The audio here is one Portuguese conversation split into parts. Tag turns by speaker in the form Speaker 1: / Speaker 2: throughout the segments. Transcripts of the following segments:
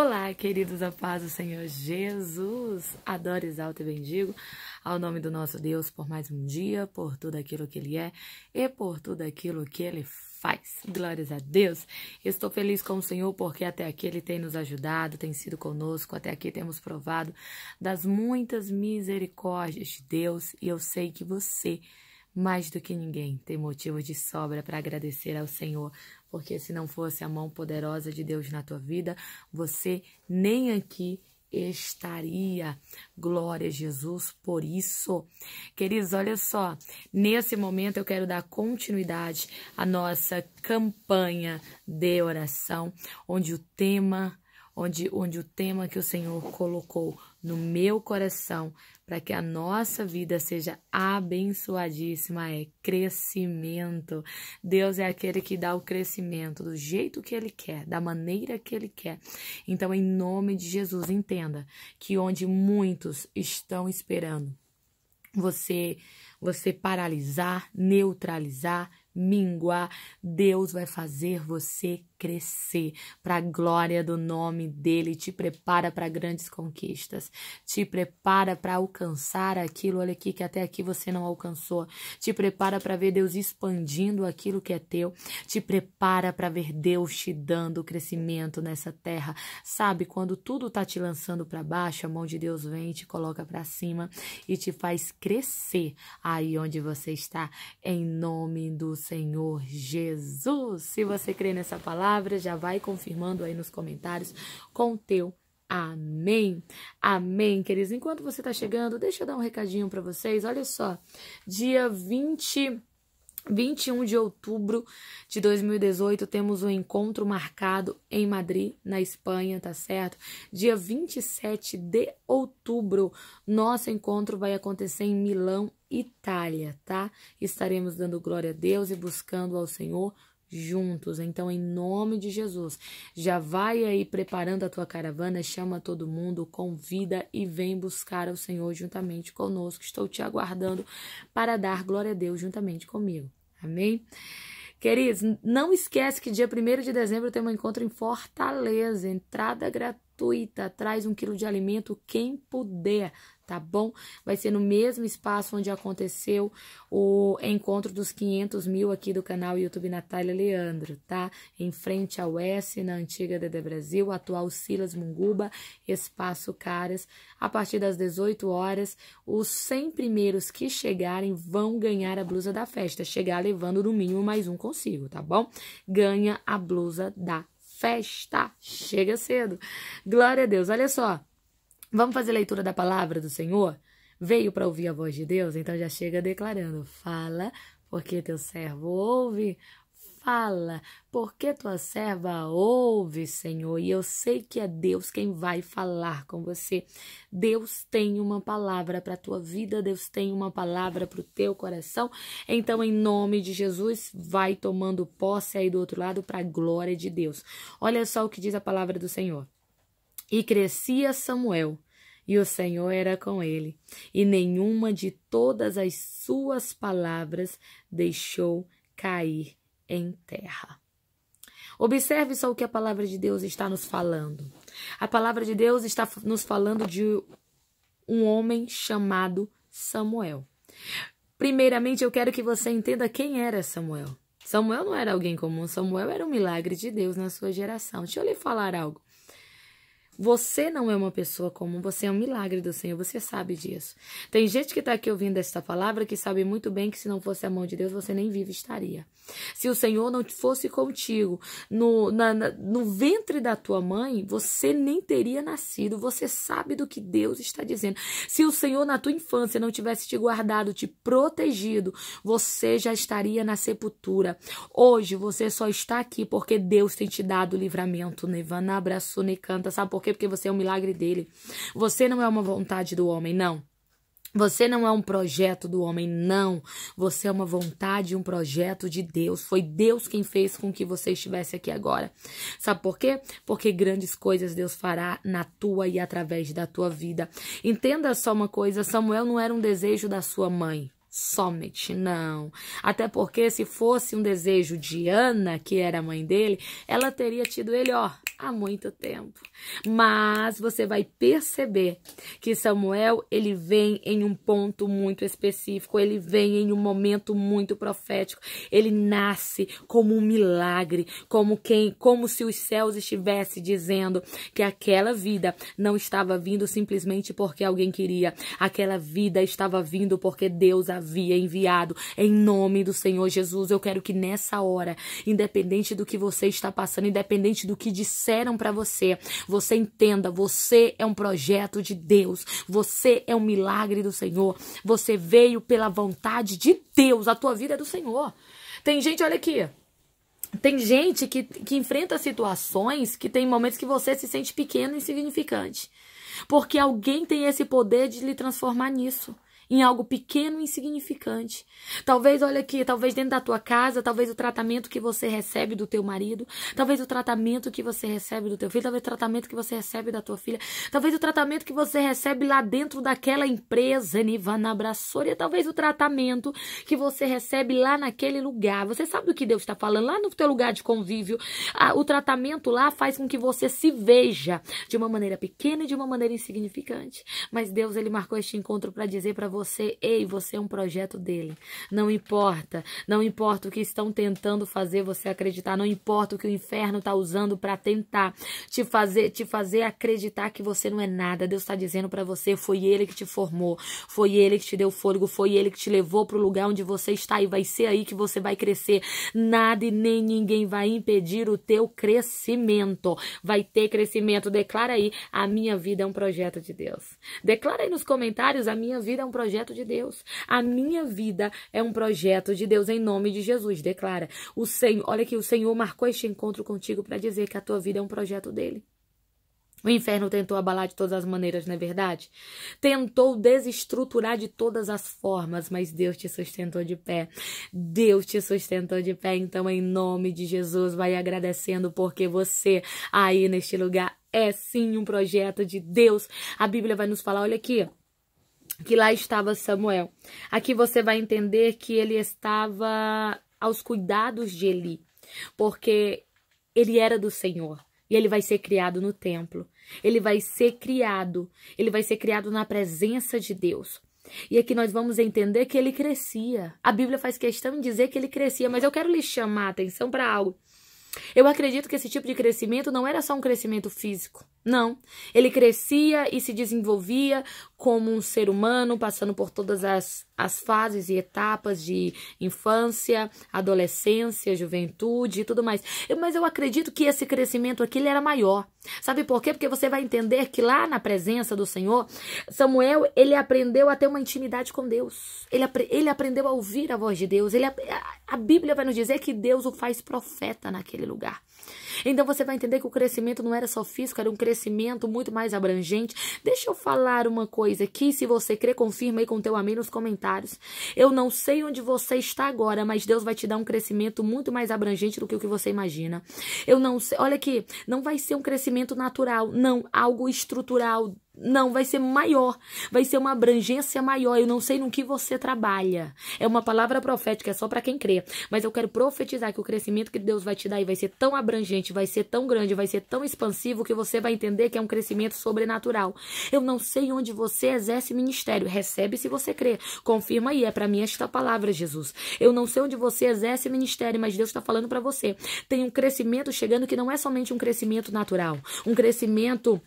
Speaker 1: Olá, queridos, a paz do Senhor Jesus. Adoro, exalto e bendigo ao nome do nosso Deus por mais um dia, por tudo aquilo que Ele é e por tudo aquilo que Ele faz. Glórias a Deus. Estou feliz com o Senhor porque até aqui Ele tem nos ajudado, tem sido conosco, até aqui temos provado das muitas misericórdias de Deus e eu sei que você mais do que ninguém, tem motivo de sobra para agradecer ao Senhor, porque se não fosse a mão poderosa de Deus na tua vida, você nem aqui estaria. Glória a Jesus por isso. Queridos, olha só, nesse momento eu quero dar continuidade à nossa campanha de oração, onde o tema onde, onde o tema que o Senhor colocou no meu coração para que a nossa vida seja abençoadíssima é crescimento. Deus é aquele que dá o crescimento do jeito que Ele quer, da maneira que Ele quer. Então, em nome de Jesus, entenda que onde muitos estão esperando você você paralisar, neutralizar, minguar, Deus vai fazer você crescer para a glória do nome dele, te prepara para grandes conquistas, te prepara para alcançar aquilo, olha aqui que até aqui você não alcançou, te prepara para ver Deus expandindo aquilo que é teu, te prepara para ver Deus te dando crescimento nessa terra. Sabe, quando tudo tá te lançando para baixo, a mão de Deus vem te coloca para cima e te faz crescer aí onde você está, em nome do Senhor Jesus. Se você crê nessa palavra, palavra, já vai confirmando aí nos comentários com o teu Amém. Amém, queridos. Enquanto você está chegando, deixa eu dar um recadinho para vocês. Olha só, dia 20 21 de outubro de 2018, temos um encontro marcado em Madrid, na Espanha, tá certo? Dia 27 de outubro, nosso encontro vai acontecer em Milão, Itália, tá? Estaremos dando glória a Deus e buscando ao Senhor juntos. Então, em nome de Jesus, já vai aí preparando a tua caravana, chama todo mundo, convida e vem buscar ao Senhor juntamente conosco. Estou te aguardando para dar glória a Deus juntamente comigo. Amém? Queridos, não esquece que dia 1 de dezembro tem um encontro em Fortaleza, entrada gratuita, traz um quilo de alimento, quem puder tá bom? Vai ser no mesmo espaço onde aconteceu o encontro dos 500 mil aqui do canal YouTube Natália Leandro, tá? Em frente ao S, na antiga DD Brasil, atual Silas Munguba, Espaço Caras. A partir das 18 horas, os 100 primeiros que chegarem vão ganhar a blusa da festa. Chegar levando no mínimo mais um consigo, tá bom? Ganha a blusa da festa. Chega cedo. Glória a Deus. Olha só. Vamos fazer leitura da palavra do Senhor? Veio para ouvir a voz de Deus? Então já chega declarando: Fala, porque teu servo ouve. Fala, porque tua serva ouve, Senhor, e eu sei que é Deus quem vai falar com você. Deus tem uma palavra para a tua vida, Deus tem uma palavra para o teu coração. Então, em nome de Jesus, vai tomando posse aí do outro lado para a glória de Deus. Olha só o que diz a palavra do Senhor. E crescia Samuel, e o Senhor era com ele, e nenhuma de todas as suas palavras deixou cair em terra. Observe só o que a palavra de Deus está nos falando. A palavra de Deus está nos falando de um homem chamado Samuel. Primeiramente, eu quero que você entenda quem era Samuel. Samuel não era alguém comum, Samuel era um milagre de Deus na sua geração. Deixa eu lhe falar algo. Você não é uma pessoa comum, você é um milagre do Senhor, você sabe disso. Tem gente que está aqui ouvindo esta palavra que sabe muito bem que se não fosse a mão de Deus, você nem vive estaria. Se o Senhor não fosse contigo no, na, na, no ventre da tua mãe, você nem teria nascido. Você sabe do que Deus está dizendo. Se o Senhor na tua infância não tivesse te guardado, te protegido, você já estaria na sepultura. Hoje você só está aqui porque Deus tem te dado livramento. Nevana abraçou, ne canta, sabe por quê? quê? Porque você é um milagre dele. Você não é uma vontade do homem, não. Você não é um projeto do homem, não. Você é uma vontade, um projeto de Deus. Foi Deus quem fez com que você estivesse aqui agora. Sabe por quê? Porque grandes coisas Deus fará na tua e através da tua vida. Entenda só uma coisa: Samuel não era um desejo da sua mãe somente, não. Até porque se fosse um desejo de Ana, que era a mãe dele, ela teria tido ele, ó, há muito tempo. Mas você vai perceber que Samuel, ele vem em um ponto muito específico, ele vem em um momento muito profético. Ele nasce como um milagre, como quem, como se os céus estivessem dizendo que aquela vida não estava vindo simplesmente porque alguém queria. Aquela vida estava vindo porque Deus havia enviado em nome do Senhor Jesus. Eu quero que nessa hora, independente do que você está passando, independente do que disser disseram para você. Você entenda, você é um projeto de Deus. Você é um milagre do Senhor. Você veio pela vontade de Deus. A tua vida é do Senhor. Tem gente, olha aqui. Tem gente que, que enfrenta situações que tem momentos que você se sente pequeno e insignificante. Porque alguém tem esse poder de lhe transformar nisso em algo pequeno e insignificante. Talvez, olha aqui, talvez dentro da tua casa, talvez o tratamento que você recebe do teu marido, talvez o tratamento que você recebe do teu filho, talvez o tratamento que você recebe da tua filha, talvez o tratamento que você recebe lá dentro daquela empresa, Nivana Brassoria, talvez o tratamento que você recebe lá naquele lugar. Você sabe do que Deus está falando? Lá no teu lugar de convívio, a, o tratamento lá faz com que você se veja de uma maneira pequena e de uma maneira insignificante. Mas Deus, ele marcou este encontro para dizer para você você, ei, você é um projeto dele. Não importa, não importa o que estão tentando fazer você acreditar, não importa o que o inferno está usando para tentar te fazer, te fazer acreditar que você não é nada. Deus está dizendo para você, foi ele que te formou, foi ele que te deu fôlego, foi ele que te levou para o lugar onde você está e vai ser aí que você vai crescer. Nada e nem ninguém vai impedir o teu crescimento. Vai ter crescimento. Declara aí, a minha vida é um projeto de Deus. Declara aí nos comentários, a minha vida é um projeto projeto de Deus. A minha vida é um projeto de Deus em nome de Jesus, declara. O Senhor, olha que o Senhor marcou este encontro contigo para dizer que a tua vida é um projeto dele. O inferno tentou abalar de todas as maneiras, não é verdade? Tentou desestruturar de todas as formas, mas Deus te sustentou de pé. Deus te sustentou de pé. Então, em nome de Jesus, vai agradecendo porque você aí neste lugar é sim um projeto de Deus. A Bíblia vai nos falar, olha aqui, que lá estava Samuel. Aqui você vai entender que ele estava aos cuidados de Eli, porque ele era do Senhor. E ele vai ser criado no templo. Ele vai ser criado. Ele vai ser criado na presença de Deus. E aqui nós vamos entender que ele crescia. A Bíblia faz questão de dizer que ele crescia, mas eu quero lhe chamar a atenção para algo. Eu acredito que esse tipo de crescimento não era só um crescimento físico. Não. Ele crescia e se desenvolvia como um ser humano, passando por todas as, as fases e etapas de infância, adolescência, juventude e tudo mais. Eu, mas eu acredito que esse crescimento aqui ele era maior. Sabe por quê? Porque você vai entender que lá na presença do Senhor, Samuel, ele aprendeu a ter uma intimidade com Deus. Ele, ele aprendeu a ouvir a voz de Deus. Ele, a, a Bíblia vai nos dizer que Deus o faz profeta naquele lugar. Então você vai entender que o crescimento não era só físico, era um crescimento muito mais abrangente. Deixa eu falar uma coisa aqui, se você crê, confirma aí com teu amigo nos comentários. Eu não sei onde você está agora, mas Deus vai te dar um crescimento muito mais abrangente do que o que você imagina. Eu não sei, olha aqui, não vai ser um crescimento natural, não, algo estrutural não, vai ser maior, vai ser uma abrangência maior. Eu não sei no que você trabalha. É uma palavra profética, é só para quem crê. Mas eu quero profetizar que o crescimento que Deus vai te dar vai ser tão abrangente, vai ser tão grande, vai ser tão expansivo que você vai entender que é um crescimento sobrenatural. Eu não sei onde você exerce ministério. Recebe se você crê. Confirma aí, é para mim esta palavra, Jesus. Eu não sei onde você exerce ministério, mas Deus está falando para você. Tem um crescimento chegando que não é somente um crescimento natural, um crescimento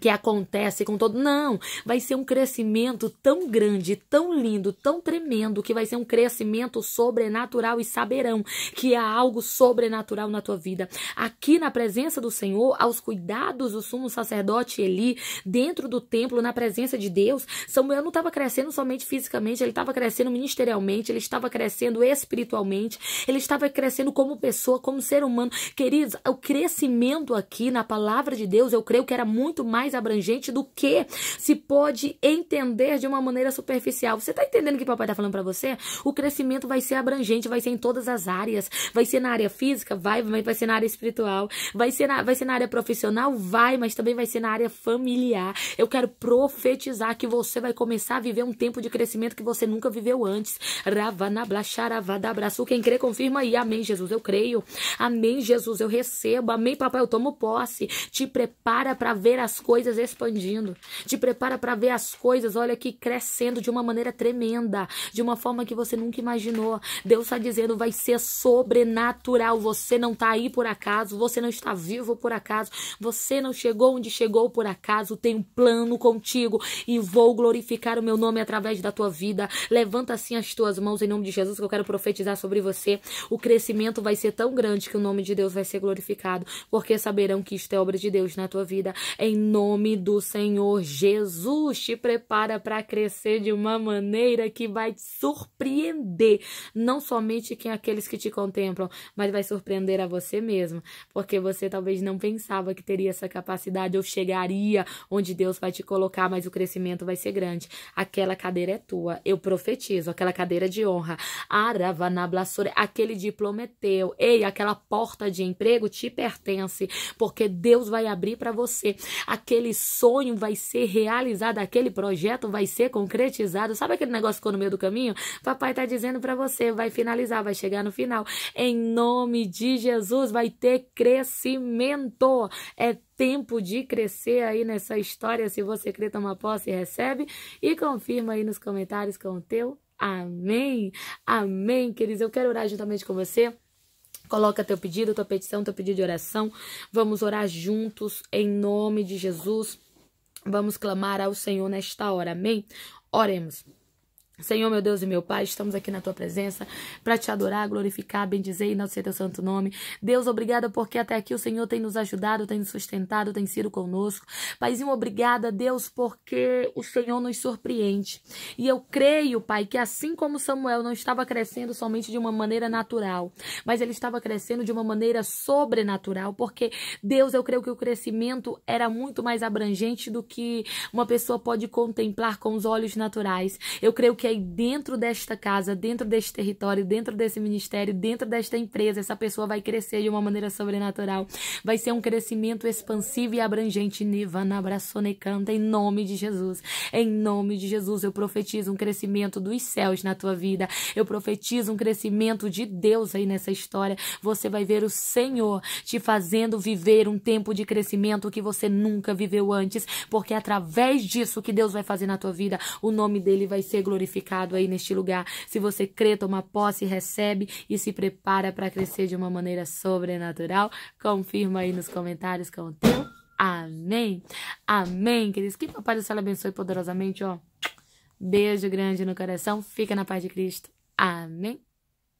Speaker 1: que acontece com todo. Não, vai ser um crescimento tão grande, tão lindo, tão tremendo, que vai ser um crescimento sobrenatural e saberão que há algo sobrenatural na tua vida. Aqui na presença do Senhor, aos cuidados do sumo sacerdote Eli, dentro do templo, na presença de Deus, Samuel não estava crescendo somente fisicamente, ele estava crescendo ministerialmente, ele estava crescendo espiritualmente, ele estava crescendo como pessoa, como ser humano. Queridos, o crescimento aqui na palavra de Deus, eu creio que era muito mais mais abrangente do que se pode entender de uma maneira superficial. Você tá entendendo o que o papai tá falando para você? O crescimento vai ser abrangente, vai ser em todas as áreas. Vai ser na área física? Vai, mas vai ser na área espiritual. Vai ser na, vai ser na área profissional? Vai, mas também vai ser na área familiar. Eu quero profetizar que você vai começar a viver um tempo de crescimento que você nunca viveu antes. abraço. Quem crê, confirma aí. Amém, Jesus. Eu creio. Amém, Jesus. Eu recebo. Amém, papai. Eu tomo posse. Te prepara para ver as coisas coisas expandindo, te prepara para ver as coisas, olha aqui, crescendo de uma maneira tremenda, de uma forma que você nunca imaginou. Deus está dizendo, vai ser sobrenatural. Você não está aí por acaso, você não está vivo por acaso, você não chegou onde chegou por acaso. Tem um plano contigo e vou glorificar o meu nome através da tua vida. Levanta assim as tuas mãos em nome de Jesus, que eu quero profetizar sobre você. O crescimento vai ser tão grande que o nome de Deus vai ser glorificado, porque saberão que isto é obra de Deus na tua vida. Em nome nome do Senhor Jesus. Te prepara para crescer de uma maneira que vai te surpreender, não somente quem aqueles que te contemplam, mas vai surpreender a você mesmo, porque você talvez não pensava que teria essa capacidade ou chegaria onde Deus vai te colocar, mas o crescimento vai ser grande. Aquela cadeira é tua, eu profetizo, aquela cadeira de honra. Aravanablassore, aquele diploma é teu. Ei, aquela porta de emprego te pertence, porque Deus vai abrir para você. Aquele aquele sonho vai ser realizado, aquele projeto vai ser concretizado. Sabe aquele negócio que ficou no meio do caminho? Papai tá dizendo para você, vai finalizar, vai chegar no final. Em nome de Jesus, vai ter crescimento. É tempo de crescer aí nessa história. Se você crê, toma posse e recebe. E confirma aí nos comentários com o teu. Amém. Amém, queridos. Eu quero orar juntamente com você. Coloca teu pedido, tua petição, teu pedido de oração. Vamos orar juntos em nome de Jesus. Vamos clamar ao Senhor nesta hora. Amém? Oremos. Senhor, meu Deus e meu Pai, estamos aqui na tua presença para te adorar, glorificar, bendizer e nascer teu santo nome. Deus, obrigada porque até aqui o Senhor tem nos ajudado, tem nos sustentado, tem sido conosco. Paizinho, obrigada, Deus, porque o Senhor nos surpreende. E eu creio, Pai, que assim como Samuel não estava crescendo somente de uma maneira natural, mas ele estava crescendo de uma maneira sobrenatural, porque, Deus, eu creio que o crescimento era muito mais abrangente do que uma pessoa pode contemplar com os olhos naturais. Eu creio que que aí dentro desta casa, dentro deste território, dentro desse ministério, dentro desta empresa, essa pessoa vai crescer de uma maneira sobrenatural. Vai ser um crescimento expansivo e abrangente. Nivana abraçone né, canta em nome de Jesus. Em nome de Jesus, eu profetizo um crescimento dos céus na tua vida. Eu profetizo um crescimento de Deus aí nessa história. Você vai ver o Senhor te fazendo viver um tempo de crescimento que você nunca viveu antes, porque é através disso que Deus vai fazer na tua vida, o nome dele vai ser glorificado glorificado aí neste lugar. Se você crê, toma posse, recebe e se prepara para crescer de uma maneira sobrenatural, confirma aí nos comentários com o teu. Amém. Amém, queridos. Que Papai do Céu abençoe poderosamente, ó. Beijo grande no coração. Fica na paz de Cristo. Amém.